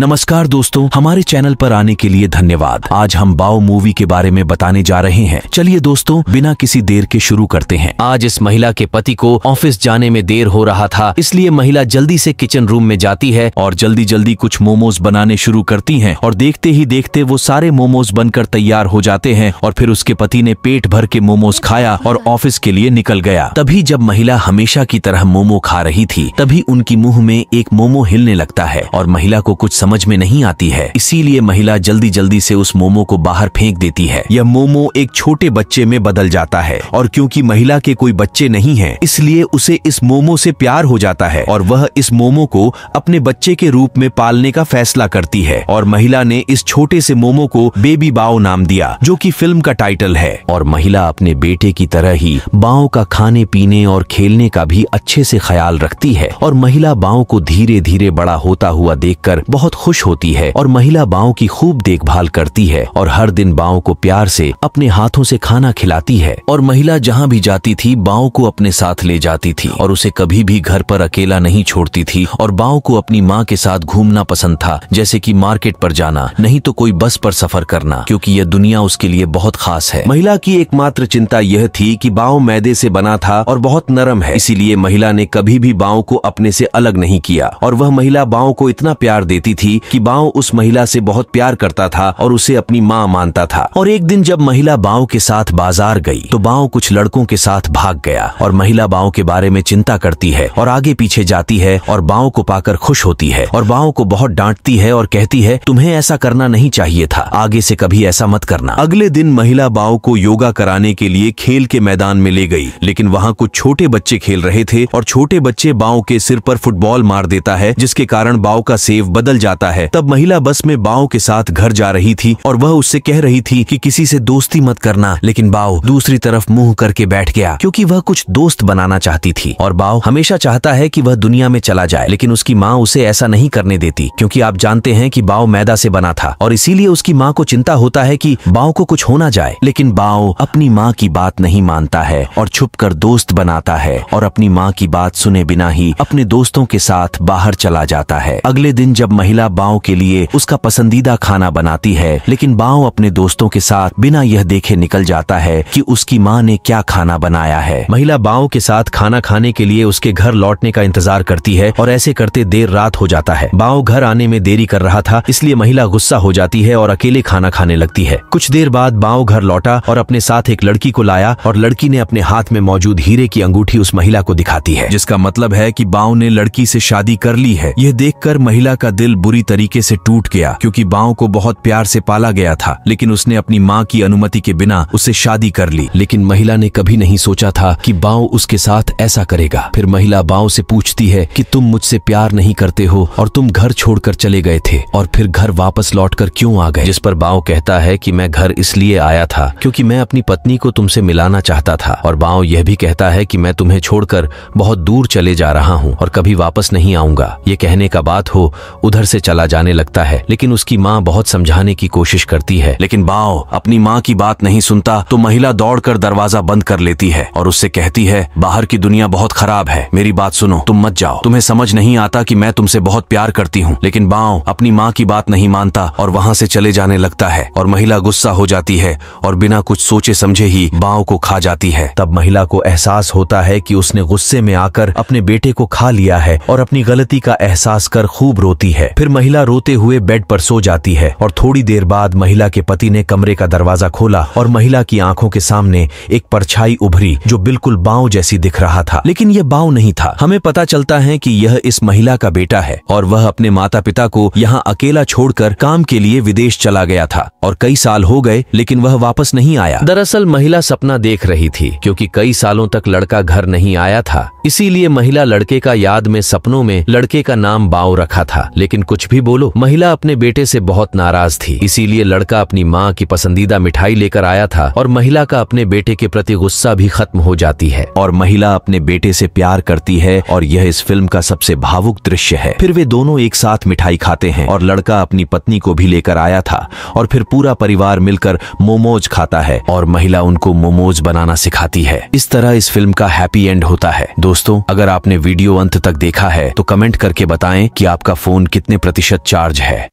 नमस्कार दोस्तों हमारे चैनल पर आने के लिए धन्यवाद आज हम बाओ मूवी के बारे में बताने जा रहे हैं चलिए दोस्तों बिना किसी देर के शुरू करते हैं आज इस महिला के पति को ऑफिस जाने में देर हो रहा था इसलिए महिला जल्दी से किचन रूम में जाती है और जल्दी जल्दी कुछ मोमोज बनाने शुरू करती है और देखते ही देखते वो सारे मोमोज बनकर तैयार हो जाते हैं और फिर उसके पति ने पेट भर के मोमोज खाया और ऑफिस के लिए निकल गया तभी जब महिला हमेशा की तरह मोमो खा रही थी तभी उनकी मुँह में एक मोमो हिलने लगता है और महिला को कुछ समझ में नहीं आती है इसीलिए महिला जल्दी जल्दी से उस मोमो को बाहर फेंक देती है यह मोमो एक छोटे बच्चे में बदल जाता है और क्योंकि महिला के कोई बच्चे नहीं है इसलिए उसे इस मोमो से प्यार हो जाता है और वह इस मोमो को अपने बच्चे के रूप में पालने का फैसला करती है और महिला ने इस छोटे से मोमो को बेबी बाओ नाम दिया जो की फिल्म का टाइटल है और महिला अपने बेटे की तरह ही बाओ का खाने पीने और खेलने का भी अच्छे से ख्याल रखती है और महिला बाओ को धीरे धीरे बड़ा होता हुआ देखकर बहुत खुश होती है और महिला बाओं की खूब देखभाल करती है और हर दिन बाओं को प्यार से अपने हाथों से खाना खिलाती है और महिला जहाँ भी जाती थी बाओं को अपने साथ ले जाती थी और उसे कभी भी घर पर अकेला नहीं छोड़ती थी और बाओं को अपनी माँ के साथ घूमना पसंद था जैसे की मार्केट पर जाना नहीं तो कोई बस पर सफर करना क्योंकि यह दुनिया उसके लिए बहुत खास है महिला की एकमात्र चिंता यह थी कि बाओ मैदे से बना था और बहुत नरम है इसीलिए महिला ने कभी भी बाओ को अपने से अलग नहीं किया और वह महिला बाओ को इतना प्यार देती थी थी कि बाव उस महिला से बहुत प्यार करता था और उसे अपनी माँ मानता था और एक दिन जब महिला बाव के साथ बाजार गई तो बाव कुछ लड़कों के साथ भाग गया और महिला बाव के बारे में चिंता करती है और आगे पीछे जाती है और बाव को पाकर खुश होती है और बाव को बहुत डांटती है और कहती है तुम्हें ऐसा करना नहीं चाहिए था आगे से कभी ऐसा मत करना अगले दिन महिला बाव को योगा कराने के लिए खेल के मैदान में ले गई लेकिन वहाँ कुछ छोटे बच्चे खेल रहे थे और छोटे बच्चे बाव के सिर पर फुटबॉल मार देता है जिसके कारण बाव का सेव बदल जाता जाता है तब महिला बस में बाओ के साथ घर जा रही थी और वह उससे कह रही थी कि किसी से दोस्ती मत करना लेकिन बाओ दूसरी तरफ मुंह करके बैठ गया क्योंकि वह कुछ दोस्त बनाना चाहती थी और बाओ हमेशा चाहता है कि वह दुनिया में चला जाए लेकिन उसकी माँ उसे ऐसा नहीं करने देती क्योंकि आप जानते हैं कि बाओ मैदा से बना था और इसीलिए उसकी माँ को चिंता होता है कि बाओ को कुछ होना जाए लेकिन बाओ अपनी माँ की बात नहीं मानता है और छुप कर दोस्त बनाता है और अपनी माँ की बात सुने बिना ही अपने दोस्तों के साथ बाहर चला जाता है अगले दिन जब महिला महिला बाओ के लिए उसका पसंदीदा खाना बनाती है लेकिन बाओ अपने दोस्तों के साथ बिना यह देखे निकल जाता है कि उसकी माँ ने क्या खाना बनाया है महिला बाव के साथ खाना खाने के लिए उसके घर लौटने का इंतजार करती है और ऐसे करते देर रात हो जाता है बाओ घर आने में देरी कर रहा था इसलिए महिला गुस्सा हो जाती है और अकेले खाना खाने लगती है कुछ देर बाद बाव घर लौटा और अपने साथ एक लड़की को लाया और लड़की ने अपने हाथ में मौजूद हीरे की अंगूठी उस महिला को दिखाती है जिसका मतलब है की बाव ने लड़की ऐसी शादी कर ली है यह देख महिला का दिल बुरी तरीके से टूट गया क्योंकि बाओ को बहुत प्यार से पाला गया था लेकिन उसने अपनी माँ की अनुमति के बिना उसे शादी कर ली लेकिन महिला ने कभी नहीं सोचा था कि बाओ उसके साथ ऐसा करेगा फिर महिला बाओ से पूछती है कि तुम मुझसे प्यार नहीं करते हो और तुम घर छोड़कर चले गए थे और फिर घर वापस कर क्यों आ गए जिस पर बाओ कहता है कि मैं घर इसलिए आया था क्योंकि मैं अपनी पत्नी को तुमसे मिलाना चाहता था और बाओ यह भी कहता है कि मैं तुम्हें छोड़कर बहुत दूर चले जा रहा हूँ और कभी वापस नहीं आऊंगा ये कहने का बात हो उधर से चला जाने लगता है लेकिन उसकी माँ बहुत समझाने की कोशिश करती है लेकिन बाओ अपनी माँ की बात नहीं सुनता तो महिला दौड़कर दरवाजा बंद कर लेती है और उससे कहती है बाहर की दुनिया बहुत खराब है मेरी बात सुनो तुम मत जाओ तुम्हें समझ नहीं आता की मैं तुमसे बहुत प्यार करती हूँ लेकिन बाओ अपनी माँ की बात नहीं मानता और वहाँ से चले जाने लगता है और महिला गुस्सा हो जाती है और बिना कुछ सोचे समझे ही बाओ को खा जाती है तब महिला को एहसास होता है की उसने गुस्से में आकर अपने बेटे को खा लिया है और अपनी गलती का एहसास कर खूब रोती है फिर महिला रोते हुए बेड पर सो जाती है और थोड़ी देर बाद महिला के पति ने कमरे का दरवाजा खोला और महिला की आंखों के सामने एक परछाई उभरी जो बिल्कुल बाव जैसी दिख रहा था लेकिन यह बाव नहीं था हमें पता चलता है कि यह इस महिला का बेटा है और वह अपने माता पिता को यहाँ अकेला छोड़कर काम के लिए विदेश चला गया था और कई साल हो गए लेकिन वह वापस नहीं आया दरअसल महिला सपना देख रही थी क्योंकि कई सालों तक लड़का घर नहीं आया था इसीलिए महिला लड़के का याद में सपनों में लड़के का नाम बाव रखा था लेकिन कुछ कुछ भी बोलो महिला अपने बेटे से बहुत नाराज थी इसीलिए लड़का अपनी माँ की पसंदीदा मिठाई लेकर आया था और महिला का अपने बेटे के प्रति गुस्सा भी खत्म हो जाती है और महिला अपने बेटे से प्यार करती है और यह इस फिल्म का सबसे भावुक दृश्य है फिर वे दोनों एक साथ मिठाई खाते हैं और लड़का अपनी पत्नी को भी लेकर आया था और फिर पूरा परिवार मिलकर मोमोज खाता है और महिला उनको मोमोज बनाना सिखाती है इस तरह इस फिल्म का हैप्पी एंड होता है दोस्तों अगर आपने वीडियो अंत तक देखा है तो कमेंट करके बताएं कि आपका फोन कितने प्रतिशत चार्ज है